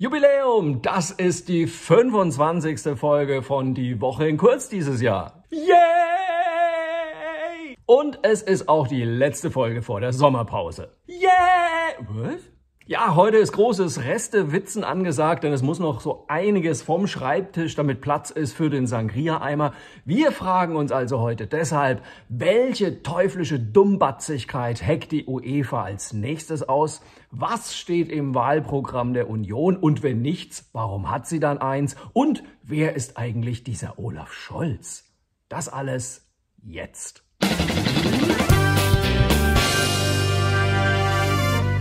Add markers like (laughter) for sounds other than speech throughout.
Jubiläum! Das ist die 25. Folge von Die Woche in Kurz dieses Jahr. Yay! Und es ist auch die letzte Folge vor der Sommerpause. Yay! What? Ja, heute ist großes Restewitzen angesagt, denn es muss noch so einiges vom Schreibtisch, damit Platz ist für den Sangria-Eimer. Wir fragen uns also heute deshalb, welche teuflische Dummbatzigkeit hackt die UEFA als nächstes aus? Was steht im Wahlprogramm der Union? Und wenn nichts, warum hat sie dann eins? Und wer ist eigentlich dieser Olaf Scholz? Das alles jetzt.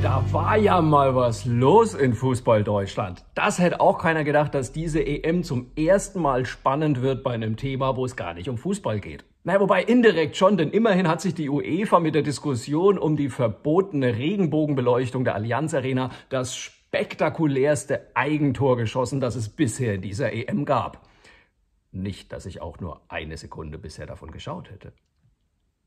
da war ja mal was los in Fußball Deutschland. Das hätte auch keiner gedacht, dass diese EM zum ersten Mal spannend wird bei einem Thema, wo es gar nicht um Fußball geht. Naja, wobei indirekt schon, denn immerhin hat sich die UEFA mit der Diskussion um die verbotene Regenbogenbeleuchtung der Allianz Arena das spektakulärste Eigentor geschossen, das es bisher in dieser EM gab. Nicht, dass ich auch nur eine Sekunde bisher davon geschaut hätte.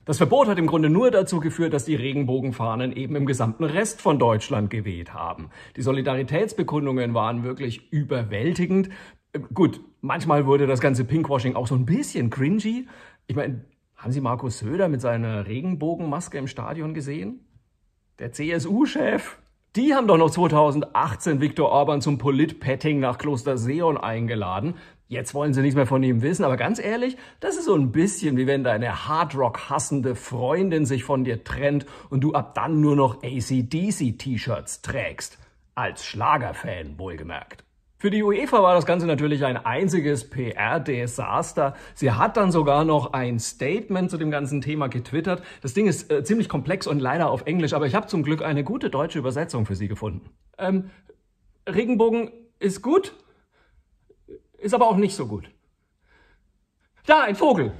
Das Verbot hat im Grunde nur dazu geführt, dass die Regenbogenfahnen eben im gesamten Rest von Deutschland geweht haben. Die Solidaritätsbekundungen waren wirklich überwältigend. Ähm, gut, manchmal wurde das ganze Pinkwashing auch so ein bisschen cringy. Ich meine, haben Sie Markus Söder mit seiner Regenbogenmaske im Stadion gesehen? Der CSU-Chef. Die haben doch noch 2018 Viktor Orban zum Politpetting nach Kloster Seon eingeladen. Jetzt wollen sie nichts mehr von ihm wissen, aber ganz ehrlich, das ist so ein bisschen wie wenn deine Hardrock-hassende Freundin sich von dir trennt und du ab dann nur noch ACDC-T-Shirts trägst. Als Schlagerfan wohlgemerkt. Für die UEFA war das Ganze natürlich ein einziges PR-Desaster. Sie hat dann sogar noch ein Statement zu dem ganzen Thema getwittert. Das Ding ist äh, ziemlich komplex und leider auf Englisch, aber ich habe zum Glück eine gute deutsche Übersetzung für Sie gefunden. Ähm, Regenbogen ist gut, ist aber auch nicht so gut. Da, ein Vogel.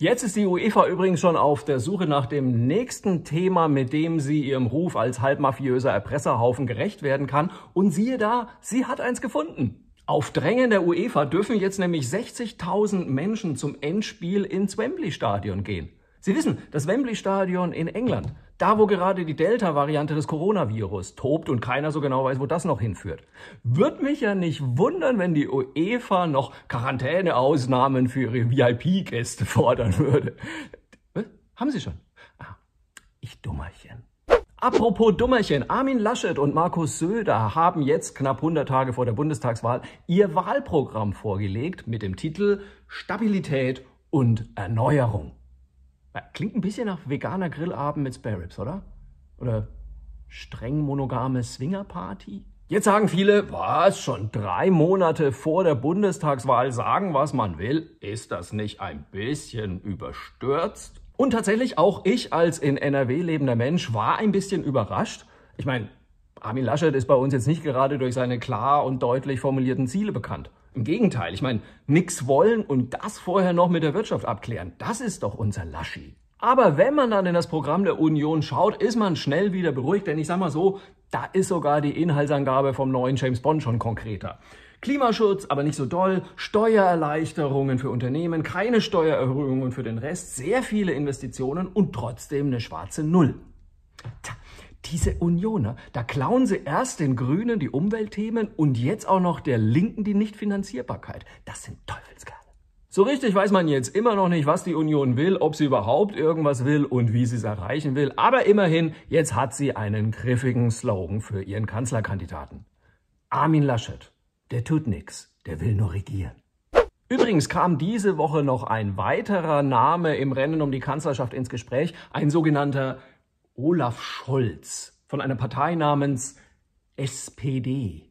Jetzt ist die UEFA übrigens schon auf der Suche nach dem nächsten Thema, mit dem sie ihrem Ruf als halbmafiöser Erpresserhaufen gerecht werden kann. Und siehe da, sie hat eins gefunden. Auf Drängen der UEFA dürfen jetzt nämlich 60.000 Menschen zum Endspiel ins Wembley Stadion gehen. Sie wissen, das Wembley Stadion in England. Da, wo gerade die Delta-Variante des Coronavirus tobt und keiner so genau weiß, wo das noch hinführt. Wird mich ja nicht wundern, wenn die UEFA noch Quarantäneausnahmen für ihre VIP-Gäste fordern würde. Äh, haben sie schon? Ah, ich Dummerchen. Apropos Dummerchen, Armin Laschet und Markus Söder haben jetzt knapp 100 Tage vor der Bundestagswahl ihr Wahlprogramm vorgelegt mit dem Titel Stabilität und Erneuerung. Klingt ein bisschen nach veganer Grillabend mit Spare Ribs, oder? Oder streng monogame Swingerparty? Jetzt sagen viele, was, schon drei Monate vor der Bundestagswahl sagen, was man will? Ist das nicht ein bisschen überstürzt? Und tatsächlich, auch ich als in NRW lebender Mensch war ein bisschen überrascht. Ich meine, Armin Laschet ist bei uns jetzt nicht gerade durch seine klar und deutlich formulierten Ziele bekannt. Im Gegenteil, ich meine, nix wollen und das vorher noch mit der Wirtschaft abklären, das ist doch unser Laschi. Aber wenn man dann in das Programm der Union schaut, ist man schnell wieder beruhigt, denn ich sag mal so, da ist sogar die Inhaltsangabe vom neuen James Bond schon konkreter. Klimaschutz, aber nicht so doll, Steuererleichterungen für Unternehmen, keine Steuererhöhungen für den Rest, sehr viele Investitionen und trotzdem eine schwarze Null. Tja, diese Unioner, da klauen sie erst den Grünen die Umweltthemen und jetzt auch noch der Linken die Nichtfinanzierbarkeit. Das sind Teufelskerle. So richtig weiß man jetzt immer noch nicht, was die Union will, ob sie überhaupt irgendwas will und wie sie es erreichen will. Aber immerhin, jetzt hat sie einen griffigen Slogan für ihren Kanzlerkandidaten. Armin Laschet. Der tut nichts, der will nur regieren. Übrigens kam diese Woche noch ein weiterer Name im Rennen um die Kanzlerschaft ins Gespräch, ein sogenannter Olaf Scholz von einer Partei namens SPD.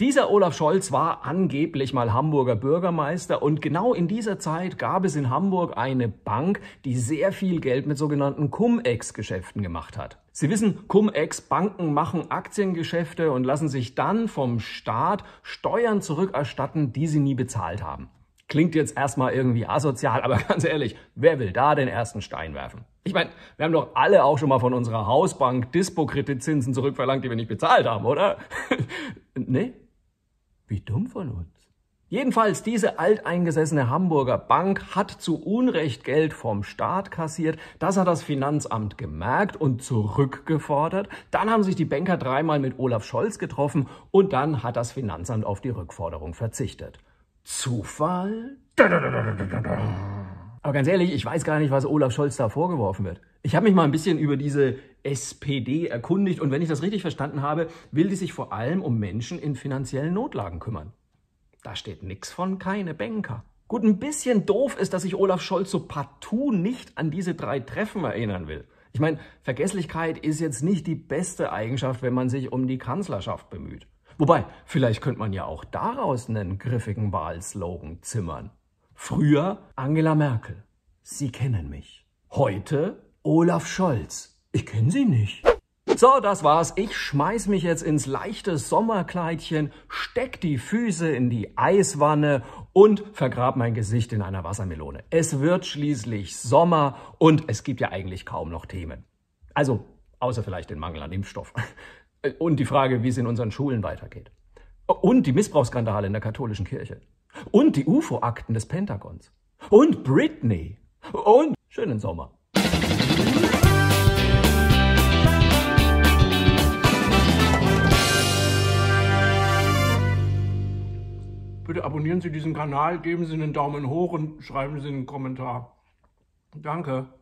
Dieser Olaf Scholz war angeblich mal Hamburger Bürgermeister und genau in dieser Zeit gab es in Hamburg eine Bank, die sehr viel Geld mit sogenannten Cum-Ex-Geschäften gemacht hat. Sie wissen, Cum-Ex-Banken machen Aktiengeschäfte und lassen sich dann vom Staat Steuern zurückerstatten, die sie nie bezahlt haben. Klingt jetzt erstmal irgendwie asozial, aber (laughs) ganz ehrlich, wer will da den ersten Stein werfen? Ich meine, wir haben doch alle auch schon mal von unserer Hausbank Dispo-Kreditzinsen zurückverlangt, die wir nicht bezahlt haben, oder? (laughs) nee? Wie dumm von uns. Jedenfalls, diese alteingesessene Hamburger Bank hat zu Unrecht Geld vom Staat kassiert. Das hat das Finanzamt gemerkt und zurückgefordert. Dann haben sich die Banker dreimal mit Olaf Scholz getroffen und dann hat das Finanzamt auf die Rückforderung verzichtet. Zufall? Aber ganz ehrlich, ich weiß gar nicht, was Olaf Scholz da vorgeworfen wird. Ich habe mich mal ein bisschen über diese SPD erkundigt und wenn ich das richtig verstanden habe, will die sich vor allem um Menschen in finanziellen Notlagen kümmern. Da steht nichts von keine Banker. Gut, ein bisschen doof ist, dass sich Olaf Scholz so partout nicht an diese drei Treffen erinnern will. Ich meine, Vergesslichkeit ist jetzt nicht die beste Eigenschaft, wenn man sich um die Kanzlerschaft bemüht. Wobei, vielleicht könnte man ja auch daraus einen griffigen Wahlslogan zimmern. Früher Angela Merkel. Sie kennen mich. Heute Olaf Scholz. Ich kenne Sie nicht. So, das war's. Ich schmeiß mich jetzt ins leichte Sommerkleidchen, steck die Füße in die Eiswanne und vergrab mein Gesicht in einer Wassermelone. Es wird schließlich Sommer und es gibt ja eigentlich kaum noch Themen. Also, außer vielleicht den Mangel an Impfstoff. Und die Frage, wie es in unseren Schulen weitergeht. Und die Missbrauchsskandale in der katholischen Kirche. Und die UFO-Akten des Pentagons. Und Britney. Und schönen Sommer. Bitte abonnieren Sie diesen Kanal, geben Sie einen Daumen hoch und schreiben Sie einen Kommentar. Danke.